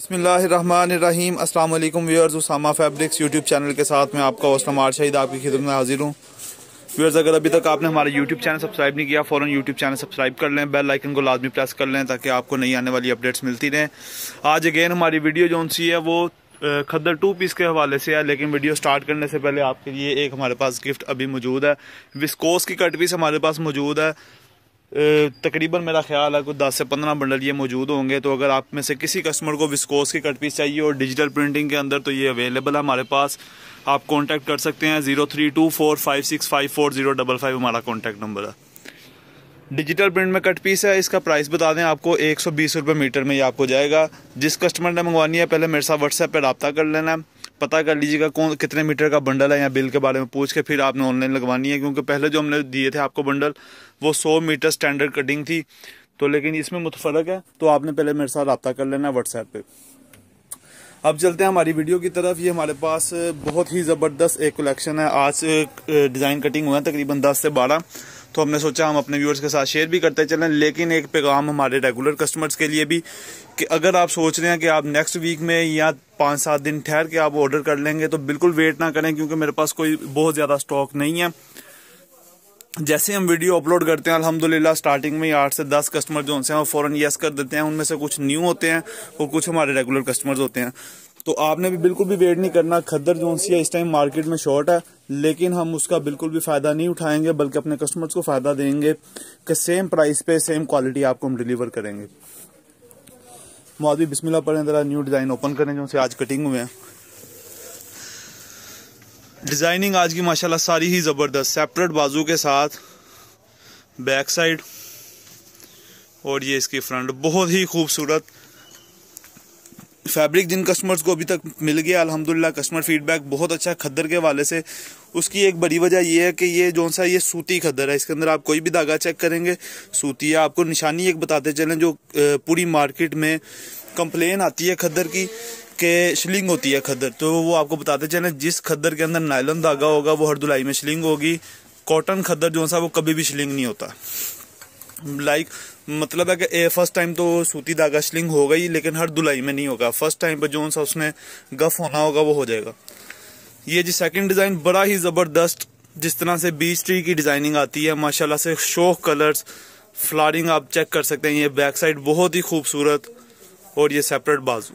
बसमीम अल्लाम व्यर्स उसामा फैब्रिक्स यूट्यूब चैनल के साथ मैं आपका वसलम शहीद आपकी खिदमत में हाजिर हूँ व्यर्स अगर अभी तक आपने हमारे यूट्यूब चैनल सब्सक्राइब नहीं किया फ़ौरन यूट्यूब चैनल सब्सक्राइब कर लें बेल आइकन को लाजमी प्रेस कर लें ताकि आपको नई आने वाली अपडेट्स मिलती रहें आज अगेन हमारी वीडियो जो सी है वो खद्दर टू पीस के हवाले से है लेकिन वीडियो स्टार्ट करने से पहले आपके लिए एक हमारे पास गिफ्ट अभी मौजूद है विस्कोस की कट पीस हमारे पास मौजूद है तकरीबन मेरा ख्याल है कुछ दस से पंद्रह बंडल ये मौजूद होंगे तो अगर आप में से किसी कस्टमर को विस्कोस की कट पीस चाहिए और डिजिटल प्रिंटिंग के अंदर तो ये अवेलेबल है हमारे पास आप कांटेक्ट कर सकते हैं zero three two four five six five four zero double five हमारा कॉन्टैक्ट नंबर है डिजिटल प्रिंट में कट पीस है इसका प्राइस बता दें आपको एक सौ बीस रुपये मीटर में ये आपको जाएगा जिस कस्टमर ने मंगवानी है पहले मेरे साथ व्हाट्सएप पर रबता कर लेना है पता कर लीजिएगा कौन कितने मीटर का बंडल है या बिल के बारे में पूछ के फिर आपने ऑनलाइन लगवानी है क्योंकि पहले जो हमने दिए थे आपको बंडल वो सौ मीटर स्टैंडर्ड कटिंग थी तो लेकिन इसमें मुझ फ़र्क है तो आपने पहले मेरे साथ रबता कर लेना व्हाट्सएप पर अब चलते हैं हमारी वीडियो की तरफ ये हमारे पास बहुत ही ज़बरदस्त एक कलेक्शन है आज डिज़ाइन कटिंग हुआ है तकरीबन दस से बारह तो हमने सोचा हम अपने व्यूअर्स के साथ शेयर भी करते चलें लेकिन एक पैगाम हमारे रेगुलर कस्टमर्स के लिए भी कि अगर आप सोच रहे हैं कि आप नेक्स्ट वीक में या पाँच सात दिन ठहर के आप ऑर्डर कर लेंगे तो बिल्कुल वेट ना करें क्योंकि मेरे पास कोई बहुत ज़्यादा स्टॉक नहीं है जैसे हम वीडियो अपलोड करते हैं अल्हम्दुलिल्लाह स्टार्टिंग में ही आठ से दस कस्टमर जो उनसे वो फ़ौरन येस कर देते हैं उनमें से कुछ न्यू होते हैं और कुछ हमारे रेगुलर कस्टमर्स होते हैं तो आपने भी बिल्कुल भी वेट नहीं करना खद्दर जो सी है इस टाइम मार्केट में शॉर्ट है लेकिन हम उसका बिल्कुल भी फ़ायदा नहीं उठाएंगे बल्कि अपने कस्टमर्स को फ़ायदा देंगे कि सेम प्राइस पे सेम क्वालिटी आपको हम डिलीवर करेंगे मौलवी बिस्मिल्लाह पढ़ें ज़रा न्यू डिज़ाइन ओपन करें जो से आज कटिंग हुए हैं डिज़ाइनिंग आज की माशाल्लाह सारी ही ज़बरदस्त सेपरेट बाजू के साथ बैक साइड और ये इसकी फ्रंट बहुत ही खूबसूरत फैब्रिक जिन कस्टमर्स को अभी तक मिल गया अल्हम्दुलिल्लाह कस्टमर फीडबैक बहुत अच्छा है खद्दर के वाले से उसकी एक बड़ी वजह यह है कि ये जो सा ये सूती खद्दर है इसके अंदर आप कोई भी धागा चेक करेंगे सूती है आपको निशानी एक बताते चलें जो पूरी मार्केट में कंप्लेन आती है खद्दर की के शिलिंग होती है खद्दर तो वो आपको बताते चलें जिस खद्दर के अंदर नायलन धागा होगा वो हर धुलाई में शिलिंग होगी कॉटन खद्दर जो सा वो कभी भी शिलिंग नहीं होता लाइक मतलब है कि फर्स्ट टाइम तो सूती धागा स्लिंग हो गई लेकिन हर धुलाई में नहीं होगा फर्स्ट टाइम पर जो सा उसने गफ होना होगा वो हो जाएगा ये जी सेकंड डिज़ाइन बड़ा ही ज़बरदस्त जिस तरह से बीच ट्री की डिज़ाइनिंग आती है माशाल्लाह से शोक कलर्स फ्लारिंग आप चेक कर सकते हैं ये बैक साइड बहुत ही खूबसूरत और ये सेपरेट बाजू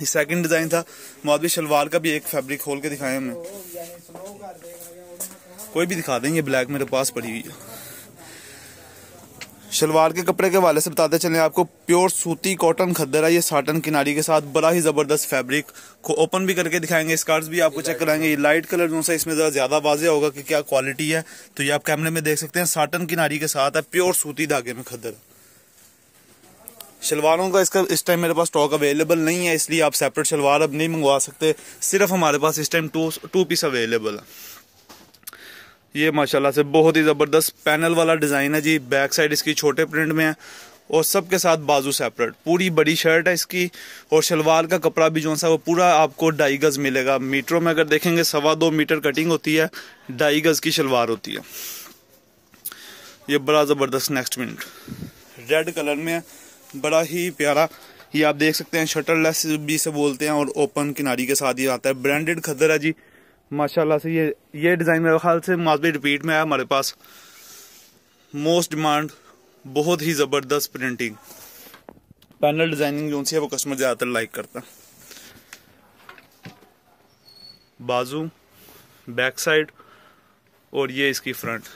ये सेकंड डिज़ाइन था मौलवी शलवार का भी एक फैब्रिक खोल के दिखाया हमें कोई भी दिखा दें ये ब्लैक मेरे पास पड़ी हुई है शलवार के कपड़े के वाले से बताते चले आपको प्योर सूती कॉटन खद्दर है ये साटन किनारी के साथ बड़ा ही ज़बरदस्त फैब्रिक को ओपन भी करके दिखाएंगे स्कार्स भी आपको चेक कराएंगे ये लाइट कलर जो है इसमें ज़्यादा वाजे होगा कि क्या क्वालिटी है तो ये आप कैमरे में देख सकते हैं साटन किनारी के साथ है प्योर सूती धागे में खद्दर शलवारों का इसका इस टाइम मेरे पास स्टॉक अवेलेबल नहीं है इसलिए आप सेपरेट शलवार अब नहीं मंगवा सकते सिर्फ हमारे पास इस time two two piece available है ये माशाल्लाह से बहुत ही ज़बरदस्त पैनल वाला डिज़ाइन है जी बैक साइड इसकी छोटे प्रिंट में है और सबके साथ बाजू सेपरेट पूरी बड़ी शर्ट है इसकी और शलवार का कपड़ा भी जो सा वो पूरा आपको ढाई गज़ मिलेगा मीटरों में अगर देखेंगे सवा दो मीटर कटिंग होती है ढाई गज़ की शलवार होती है ये बड़ा ज़बरदस्त नेक्स्ट मिनट रेड कलर में है बड़ा ही प्यारा ये आप देख सकते हैं शटर लेस भी से बोलते हैं और ओपन किनारी के साथ ही आता है ब्रांडेड खदर है जी माशाल्लाह से ये ये डिज़ाइन मेरे ख्याल से माजी रिपीट में आया हमारे पास मोस्ट डिमांड बहुत ही ज़बरदस्त प्रिंटिंग पैनल डिज़ाइनिंग जो सी है वो कस्टमर ज़्यादातर लाइक करता बाजू बैक साइड और ये इसकी फ्रंट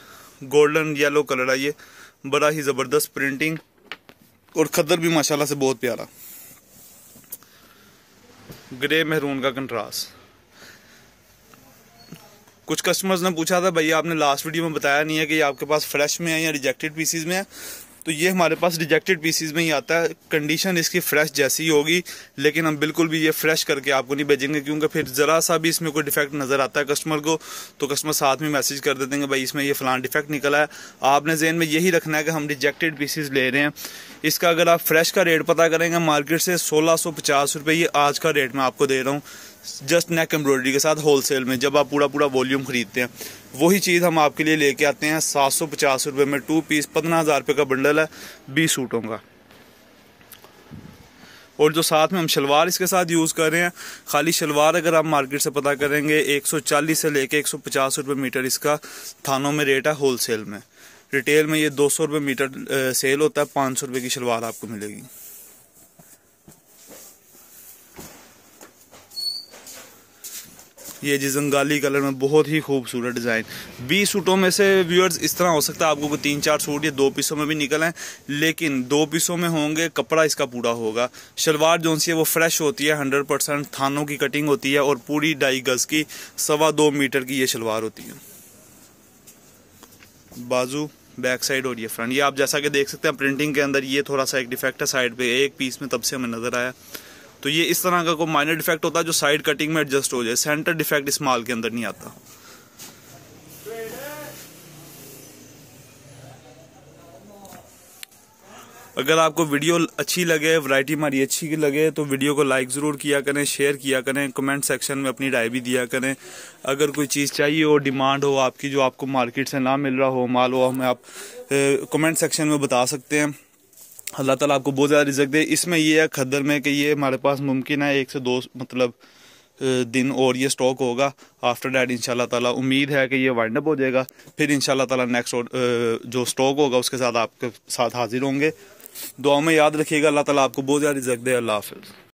गोल्डन येलो कलर है ये बड़ा ही ज़बरदस्त प्रिंटिंग और खदर भी माशाल्लाह से बहुत प्यारा ग्रे मेहरून का कंट्रास्ट कुछ कस्टमर्स ने पूछा था भैया आपने लास्ट वीडियो में बताया नहीं है कि आपके पास फ्रेश में है या रिजेक्टेड पीसीज में है तो ये हमारे पास रिजेक्टेड पीसीज में ही आता है कंडीशन इसकी फ्रेश जैसी ही होगी लेकिन हम बिल्कुल भी ये फ्रेश करके आपको नहीं भेजेंगे क्योंकि फिर ज़रा सा भी इसमें कोई डिफेक्ट नज़र आता है कस्टमर को तो कस्टमर साथ में मैसेज कर देते हैं भाई इसमें ये फ़लान डिफेक्ट निकला है आपने जहन में यही रखना है कि हम रिजेक्टेड पीसीज ले रहे हैं इसका अगर आप फ्रेश का रेट पता करेंगे मार्केट से सोलह सौ पचास रुपये ये आज का रेट मैं आपको दे रहा हूँ जस्ट नेक एम्ब्रॉयडरी के साथ होलसेल में जब आप पूरा पूरा वॉल्यूम खरीदते हैं वही चीज़ हम आपके लिए लेके आते हैं सात सौ पचास रुपये में टू पीस पंद्रह हज़ार रुपये का बंडल है बीस सूटों का और जो साथ में हम शलवार इसके साथ यूज़ कर रहे हैं खाली शलवार अगर आप मार्केट से पता करेंगे चालीस से लेके पचास रुपये मीटर इसका थानों में रेट है सेल में रिटेल में ये दो सौ रुपये मीटर सेल होता है पाँच सौ रुपये की शलवार आपको मिलेगी ये जी जंगाली कलर में बहुत ही खूबसूरत डिज़ाइन बीस सूटों में से व्यूअर्स इस तरह हो सकता है आपको तीन चार सूट ये दो पीसों में भी निकल आए लेकिन दो पीसों में होंगे कपड़ा इसका पूरा होगा शलवार जो सी है वो फ्रेश होती है हंड्रेड परसेंट थानों की कटिंग होती है और पूरी ढाई गज़ की सवा दो मीटर की ये शलवार होती है बाजू बैक साइड और ये फ्रंट ये आप जैसा कि देख सकते हैं प्रिंटिंग के अंदर ये थोड़ा सा एक डिफेक्ट है साइड पे एक पीस में तब से हमें नज़र आया तो ये इस तरह का कोई माइनर डिफेक्ट होता है जो साइड कटिंग में एडजस्ट हो जाए सेंटर डिफेक्ट इस माल के अंदर नहीं आता अगर आपको वीडियो अच्छी लगे वैरायटी हमारी अच्छी लगे तो वीडियो को लाइक ज़रूर किया करें शेयर किया करें कमेंट सेक्शन में अपनी राय भी दिया करें अगर कोई चीज़ चाहिए हो डिमांड हो आपकी जो आपको मार्केट से ना मिल रहा हो माल हो हमें आप कमेंट सेक्शन में बता सकते हैं अल्लाह ताला आपको बहुत ज़्यादा रिजक दे इसमें ये है खदर में कि ये हमारे पास मुमकिन है एक से दो मतलब दिन और ये स्टॉक होगा आफ्टर डैट इन ताला उम्मीद है कि ये वाइंड अप हो जाएगा फिर इन ताला नेक्स्ट जो स्टॉक होगा उसके साथ आपके साथ हाजिर होंगे दुआ में याद रखिएगा अल्लाह ताला आपको बहुत ज़्यादा रिजक दे अल्लाह हाफिज़